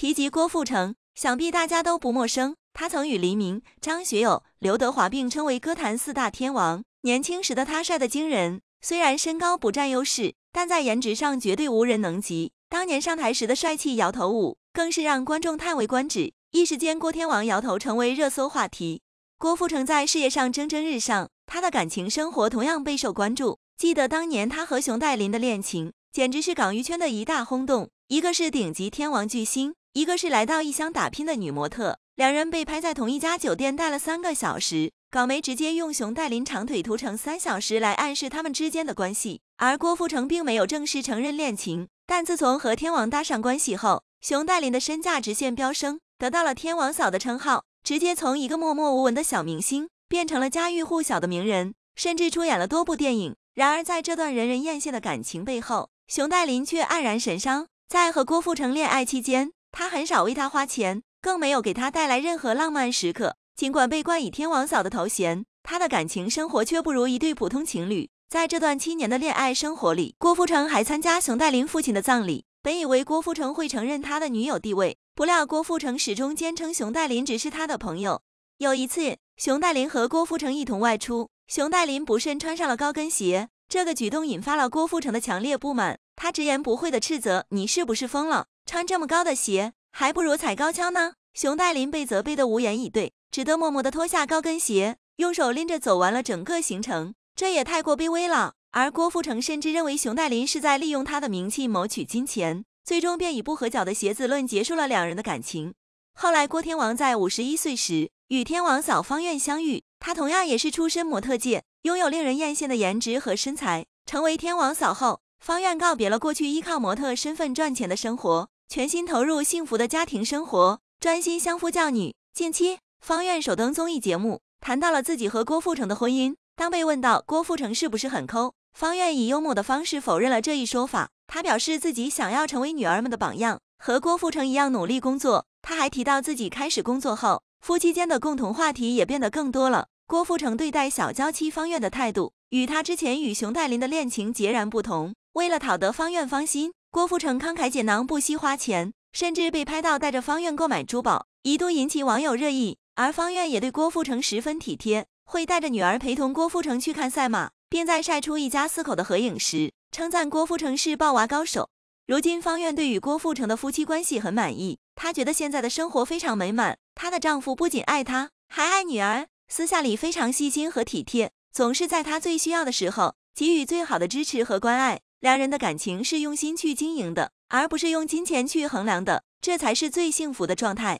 提及郭富城，想必大家都不陌生。他曾与黎明、张学友、刘德华并称为歌坛四大天王。年轻时的他帅得惊人，虽然身高不占优势，但在颜值上绝对无人能及。当年上台时的帅气摇头舞，更是让观众叹为观止。一时间，郭天王摇头成为热搜话题。郭富城在事业上蒸蒸日上，他的感情生活同样备受关注。记得当年他和熊黛林的恋情，简直是港娱圈的一大轰动。一个是顶级天王巨星。一个是来到异乡打拼的女模特，两人被拍在同一家酒店待了三个小时，港媒直接用熊黛林长腿涂成三小时来暗示他们之间的关系。而郭富城并没有正式承认恋情，但自从和天王搭上关系后，熊黛林的身价直线飙升，得到了“天王嫂”的称号，直接从一个默默无闻的小明星变成了家喻户晓的名人，甚至出演了多部电影。然而，在这段人人艳羡的感情背后，熊黛林却黯然神伤，在和郭富城恋爱期间。他很少为她花钱，更没有给她带来任何浪漫时刻。尽管被冠以“天王嫂”的头衔，他的感情生活却不如一对普通情侣。在这段七年的恋爱生活里，郭富城还参加熊黛林父亲的葬礼。本以为郭富城会承认他的女友地位，不料郭富城始终坚称熊黛林只是他的朋友。有一次，熊黛林和郭富城一同外出，熊黛林不慎穿上了高跟鞋，这个举动引发了郭富城的强烈不满。他直言不讳地斥责：“你是不是疯了？穿这么高的鞋，还不如踩高跷呢！”熊黛林被责备得无言以对，只得默默地脱下高跟鞋，用手拎着走完了整个行程，这也太过卑微了。而郭富城甚至认为熊黛林是在利用他的名气谋取金钱，最终便以不合脚的鞋子论结束了两人的感情。后来，郭天王在五十一岁时与天王嫂方媛相遇，他同样也是出身模特界，拥有令人艳羡的颜值和身材，成为天王嫂后。方院告别了过去依靠模特身份赚钱的生活，全心投入幸福的家庭生活，专心相夫教女。近期，方院首登综艺节目，谈到了自己和郭富城的婚姻。当被问到郭富城是不是很抠，方院以幽默的方式否认了这一说法。他表示自己想要成为女儿们的榜样，和郭富城一样努力工作。他还提到自己开始工作后，夫妻间的共同话题也变得更多了。郭富城对待小娇妻方院的态度，与他之前与熊黛林的恋情截然不同。为了讨得方院芳心，郭富城慷慨解囊，不惜花钱，甚至被拍到带着方院购买珠宝，一度引起网友热议。而方院也对郭富城十分体贴，会带着女儿陪同郭富城去看赛马，并在晒出一家四口的合影时，称赞郭富城是抱娃高手。如今，方院对与郭富城的夫妻关系很满意，她觉得现在的生活非常美满。她的丈夫不仅爱她，还爱女儿，私下里非常细心和体贴，总是在她最需要的时候给予最好的支持和关爱。两人的感情是用心去经营的，而不是用金钱去衡量的，这才是最幸福的状态。